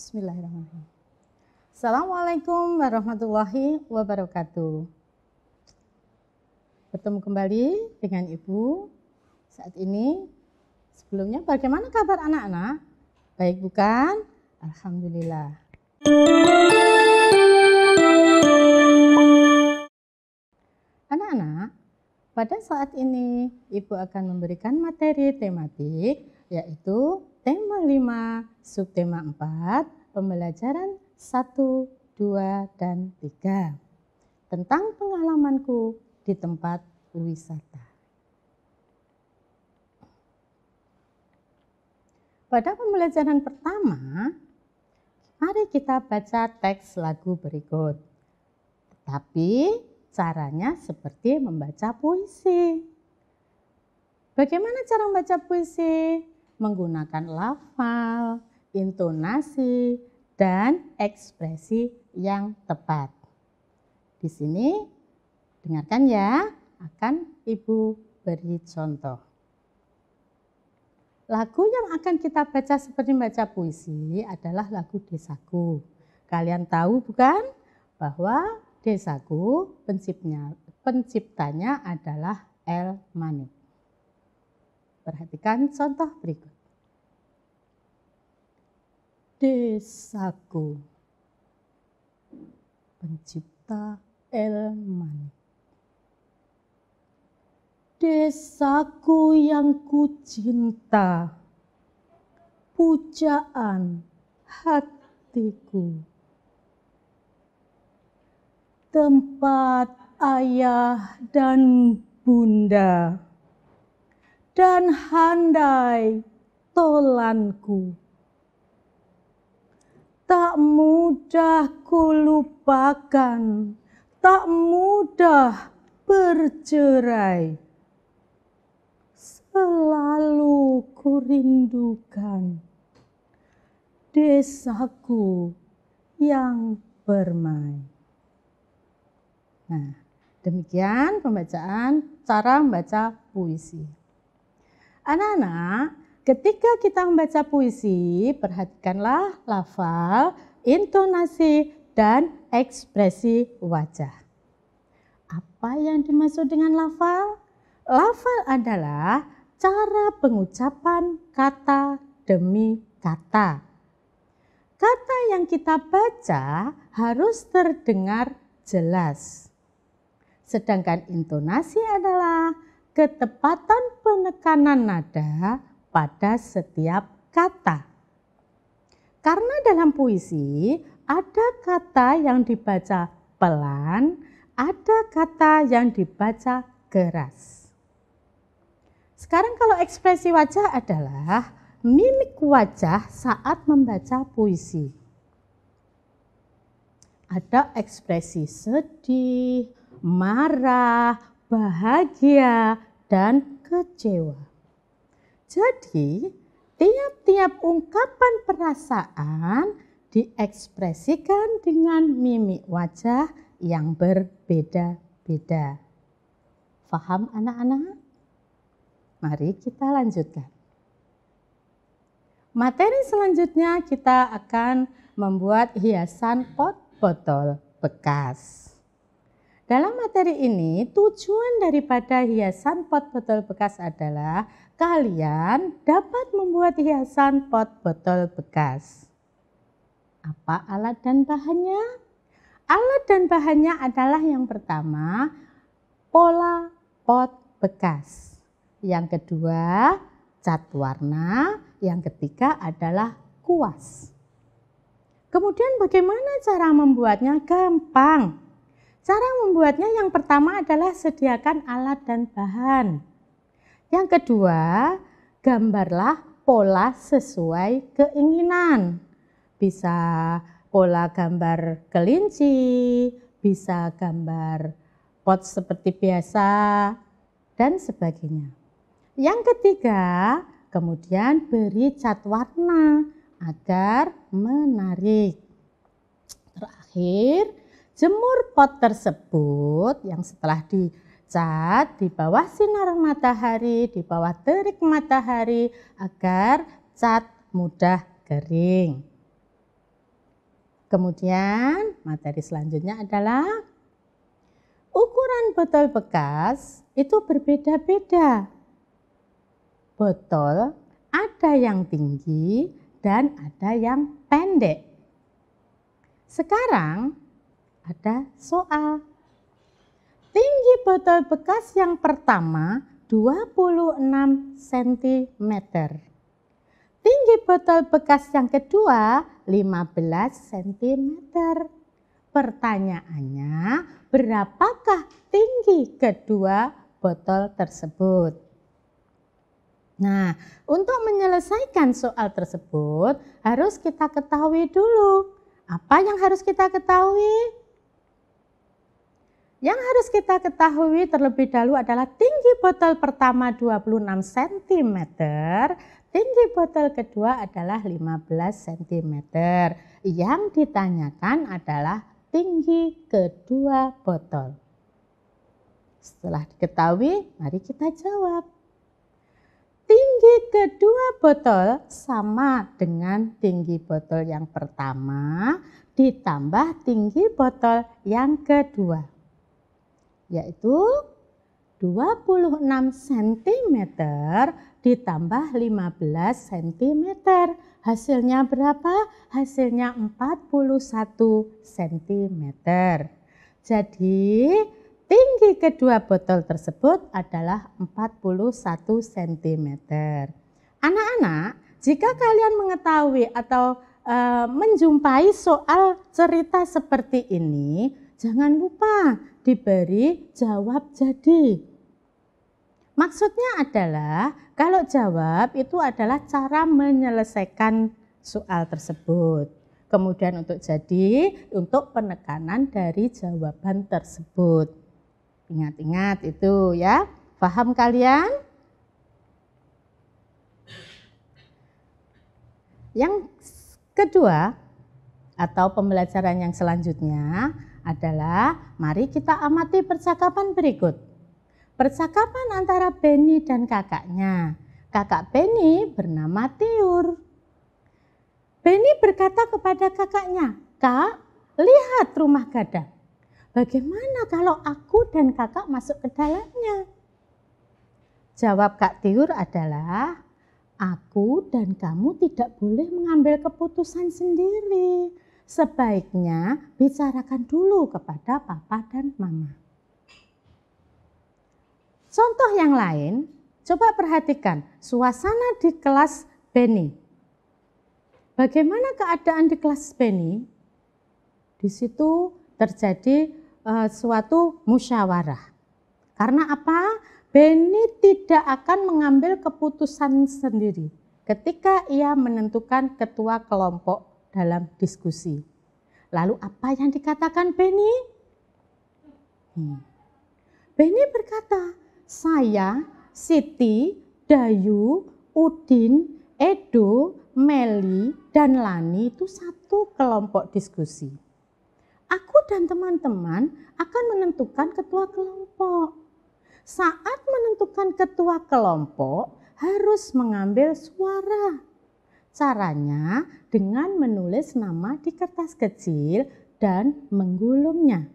Bismillahirrahmanirrahim. Assalamualaikum warahmatullahi wabarakatuh. Bertemu kembali dengan Ibu saat ini. Sebelumnya bagaimana kabar anak-anak? Baik bukan? Alhamdulillah. Anak-anak, pada saat ini Ibu akan memberikan materi tematik yaitu tema 5, subtema 4, pembelajaran 1, 2, dan 3. Tentang pengalamanku di tempat wisata. Pada pembelajaran pertama, mari kita baca teks lagu berikut. Tapi caranya seperti membaca puisi. Bagaimana cara membaca puisi? menggunakan lafal, intonasi, dan ekspresi yang tepat. Di sini, dengarkan ya, akan Ibu beri contoh. Lagu yang akan kita baca seperti baca puisi adalah lagu Desaku. Kalian tahu bukan bahwa Desaku penciptanya, adalah El Manik. Perhatikan contoh berikut. Desaku pencipta elman, Desaku yang kucinta, pujaan hatiku. Tempat ayah dan bunda dan handai tolanku. Tak mudah ku lupakan, tak mudah bercerai. Selalu kurindukan desaku yang bermain. Nah, demikian pembacaan cara membaca puisi. Anak-anak, ketika kita membaca puisi, perhatikanlah lafal, intonasi, dan ekspresi wajah. Apa yang dimaksud dengan lafal? Lafal adalah cara pengucapan kata demi kata. Kata yang kita baca harus terdengar jelas. Sedangkan intonasi adalah ketepatan penekanan nada pada setiap kata. Karena dalam puisi ada kata yang dibaca pelan, ada kata yang dibaca keras. Sekarang kalau ekspresi wajah adalah mimik wajah saat membaca puisi. Ada ekspresi sedih, marah, bahagia, dan kecewa. Jadi, tiap-tiap ungkapan perasaan diekspresikan dengan mimik wajah yang berbeda-beda. Faham anak-anak? Mari kita lanjutkan. Materi selanjutnya kita akan membuat hiasan pot botol bekas. Dalam materi ini, tujuan daripada hiasan pot botol bekas adalah kalian dapat membuat hiasan pot botol bekas. Apa alat dan bahannya? Alat dan bahannya adalah yang pertama, pola pot bekas. Yang kedua, cat warna. Yang ketiga adalah kuas. Kemudian bagaimana cara membuatnya? Gampang. Cara membuatnya yang pertama adalah sediakan alat dan bahan. Yang kedua, gambarlah pola sesuai keinginan. Bisa pola gambar kelinci, bisa gambar pot seperti biasa, dan sebagainya. Yang ketiga, kemudian beri cat warna agar menarik. Terakhir, jemur pot tersebut yang setelah dicat di bawah sinar matahari, di bawah terik matahari agar cat mudah kering. Kemudian materi selanjutnya adalah ukuran botol bekas itu berbeda-beda. Botol ada yang tinggi dan ada yang pendek. Sekarang ada soal. Tinggi botol bekas yang pertama 26 cm. Tinggi botol bekas yang kedua 15 cm. Pertanyaannya, berapakah tinggi kedua botol tersebut? Nah, untuk menyelesaikan soal tersebut harus kita ketahui dulu. Apa yang harus kita ketahui? Yang harus kita ketahui terlebih dahulu adalah tinggi botol pertama 26 cm, tinggi botol kedua adalah 15 cm. Yang ditanyakan adalah tinggi kedua botol. Setelah diketahui, mari kita jawab. Tinggi kedua botol sama dengan tinggi botol yang pertama ditambah tinggi botol yang kedua yaitu 26 cm ditambah 15 cm. Hasilnya berapa? Hasilnya 41 cm. Jadi tinggi kedua botol tersebut adalah 41 cm. Anak-anak, jika kalian mengetahui atau e, menjumpai soal cerita seperti ini, Jangan lupa diberi jawab jadi. Maksudnya adalah kalau jawab itu adalah cara menyelesaikan soal tersebut. Kemudian untuk jadi untuk penekanan dari jawaban tersebut. Ingat-ingat itu ya. Paham kalian? Yang kedua, atau pembelajaran yang selanjutnya adalah mari kita amati percakapan berikut. Percakapan antara Benny dan kakaknya. Kakak Benny bernama Tiur. Benny berkata kepada kakaknya, Kak, lihat rumah gadang. Bagaimana kalau aku dan kakak masuk ke dalamnya? Jawab Kak Tiur adalah, aku dan kamu tidak boleh mengambil keputusan sendiri sebaiknya bicarakan dulu kepada papa dan mama. Contoh yang lain, coba perhatikan suasana di kelas Benny. Bagaimana keadaan di kelas Benny? Di situ terjadi uh, suatu musyawarah. Karena apa? Benny tidak akan mengambil keputusan sendiri ketika ia menentukan ketua kelompok dalam diskusi. Lalu apa yang dikatakan Benny? Hmm. Benny berkata, saya, Siti, Dayu, Udin, Edo, Meli, dan Lani itu satu kelompok diskusi. Aku dan teman-teman akan menentukan ketua kelompok. Saat menentukan ketua kelompok, harus mengambil suara Caranya dengan menulis nama di kertas kecil dan menggulungnya.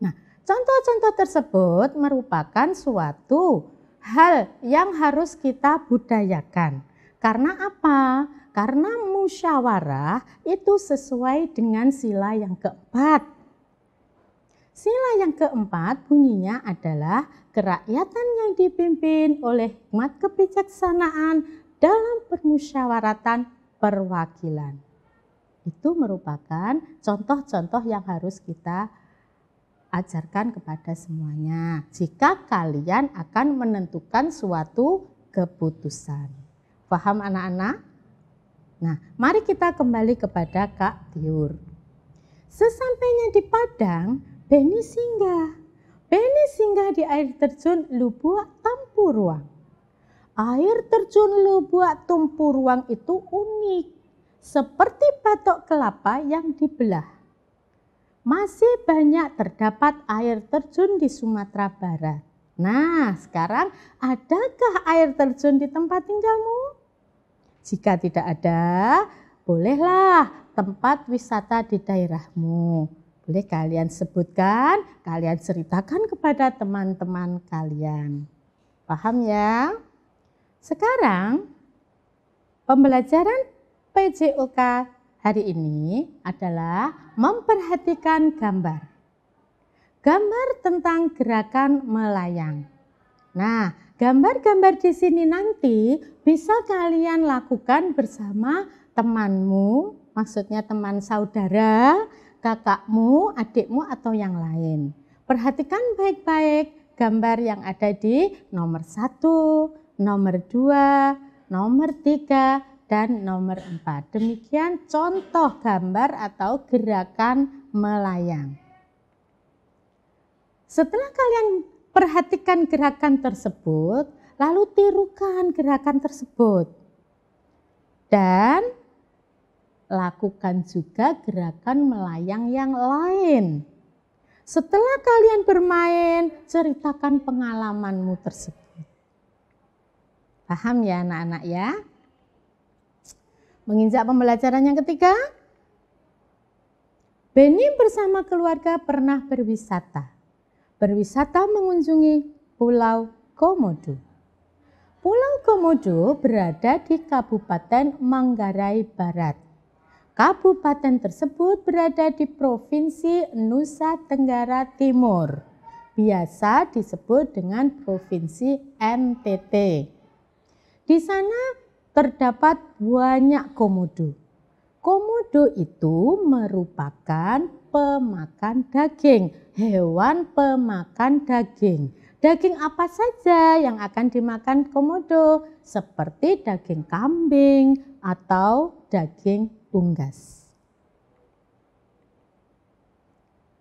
Nah, contoh-contoh tersebut merupakan suatu hal yang harus kita budayakan. Karena apa? Karena musyawarah itu sesuai dengan sila yang keempat. Sila yang keempat bunyinya adalah kerakyatan yang dipimpin oleh hikmat kebijaksanaan dalam permusyawaratan perwakilan. Itu merupakan contoh-contoh yang harus kita ajarkan kepada semuanya. Jika kalian akan menentukan suatu keputusan. Paham anak-anak? Nah, mari kita kembali kepada Kak Tiur. Sesampainya di Padang, Beni singgah. Beni singgah di air terjun Lubuak Tampuruang. Air terjun Lubuk Tumpuruang itu unik, seperti batok kelapa yang dibelah. Masih banyak terdapat air terjun di Sumatera Barat. Nah, sekarang adakah air terjun di tempat tinggalmu? Jika tidak ada, bolehlah tempat wisata di daerahmu. Boleh kalian sebutkan, kalian ceritakan kepada teman-teman kalian. Paham ya? Sekarang, pembelajaran PJOK hari ini adalah memperhatikan gambar. Gambar tentang gerakan melayang. Nah, gambar-gambar di sini nanti bisa kalian lakukan bersama temanmu, maksudnya teman saudara, kakakmu, adikmu, atau yang lain. Perhatikan baik-baik gambar yang ada di nomor satu, nomor 2, nomor 3, dan nomor 4. Demikian contoh gambar atau gerakan melayang. Setelah kalian perhatikan gerakan tersebut, lalu tirukan gerakan tersebut. Dan lakukan juga gerakan melayang yang lain. Setelah kalian bermain, ceritakan pengalamanmu tersebut. Paham ya anak-anak ya? Menginjak pembelajaran yang ketiga, Benny bersama keluarga pernah berwisata. Berwisata mengunjungi Pulau Komodo. Pulau Komodo berada di Kabupaten Manggarai Barat. Kabupaten tersebut berada di Provinsi Nusa Tenggara Timur. Biasa disebut dengan Provinsi NTT. Di sana terdapat banyak komodo. Komodo itu merupakan pemakan daging, hewan pemakan daging. Daging apa saja yang akan dimakan komodo, seperti daging kambing atau daging unggas.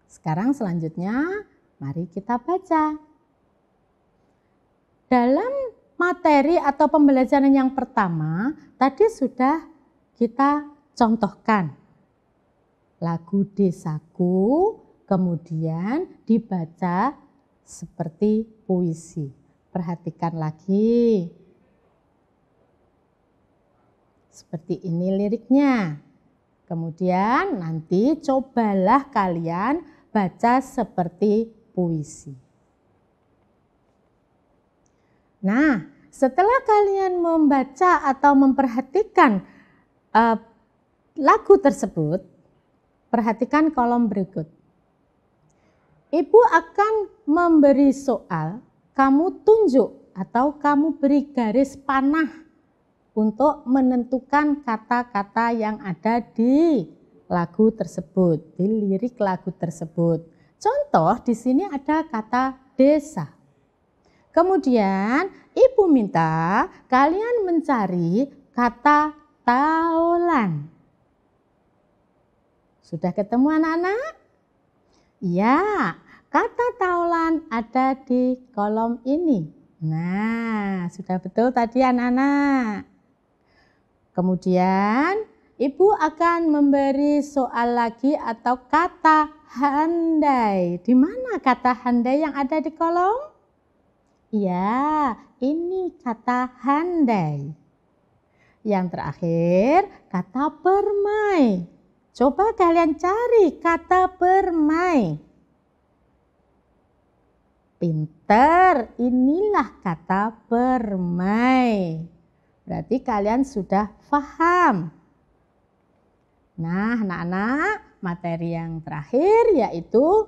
Sekarang selanjutnya, mari kita baca. Dalam materi atau pembelajaran yang pertama tadi sudah kita contohkan. Lagu desaku kemudian dibaca seperti puisi. Perhatikan lagi. Seperti ini liriknya. Kemudian nanti cobalah kalian baca seperti puisi. Nah, setelah kalian membaca atau memperhatikan uh, lagu tersebut, perhatikan kolom berikut. Ibu akan memberi soal, kamu tunjuk atau kamu beri garis panah untuk menentukan kata-kata yang ada di lagu tersebut, di lirik lagu tersebut. Contoh di sini ada kata desa. Kemudian ibu minta kalian mencari kata taulan. Sudah ketemu anak-anak? Ya, kata taulan ada di kolom ini. Nah, sudah betul tadi anak-anak. Kemudian Ibu akan memberi soal lagi atau kata handai. Di mana kata handai yang ada di kolom? Ya, ini kata handai. Yang terakhir, kata permai. Coba kalian cari kata permai. Pinter, inilah kata permai. Berarti kalian sudah paham. Nah, anak-anak, materi yang terakhir yaitu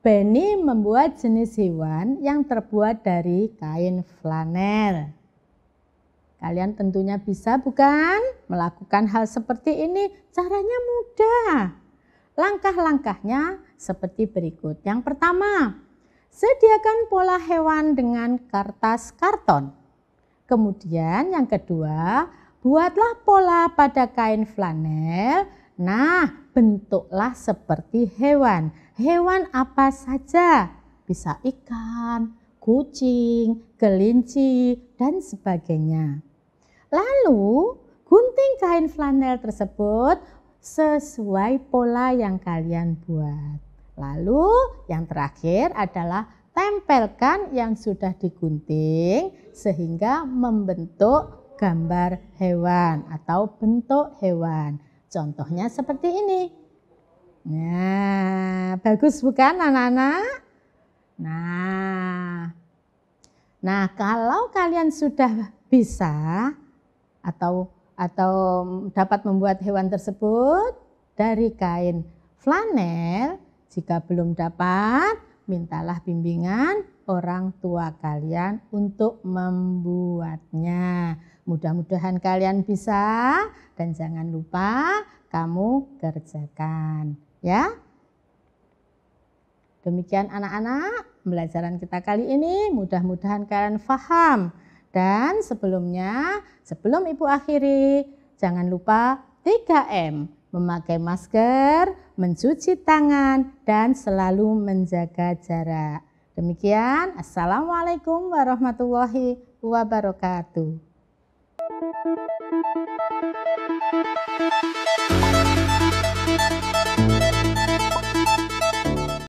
Benny membuat jenis hewan yang terbuat dari kain flanel. Kalian tentunya bisa bukan melakukan hal seperti ini. Caranya mudah. Langkah-langkahnya seperti berikut. Yang pertama, sediakan pola hewan dengan kertas karton. Kemudian yang kedua, buatlah pola pada kain flanel. Nah, bentuklah seperti hewan hewan apa saja, bisa ikan, kucing, kelinci, dan sebagainya. Lalu, gunting kain flanel tersebut sesuai pola yang kalian buat. Lalu, yang terakhir adalah tempelkan yang sudah digunting sehingga membentuk gambar hewan atau bentuk hewan. Contohnya seperti ini. Nah, bagus bukan anak-anak? Nah, nah kalau kalian sudah bisa atau atau dapat membuat hewan tersebut dari kain flanel, jika belum dapat, mintalah bimbingan orang tua kalian untuk membuatnya. Mudah-mudahan kalian bisa dan jangan lupa kamu kerjakan. Ya. Demikian anak-anak pembelajaran kita kali ini. Mudah-mudahan kalian faham. Dan sebelumnya, sebelum Ibu akhiri, jangan lupa 3M. Memakai masker, mencuci tangan, dan selalu menjaga jarak. Demikian, Assalamualaikum warahmatullahi wabarakatuh.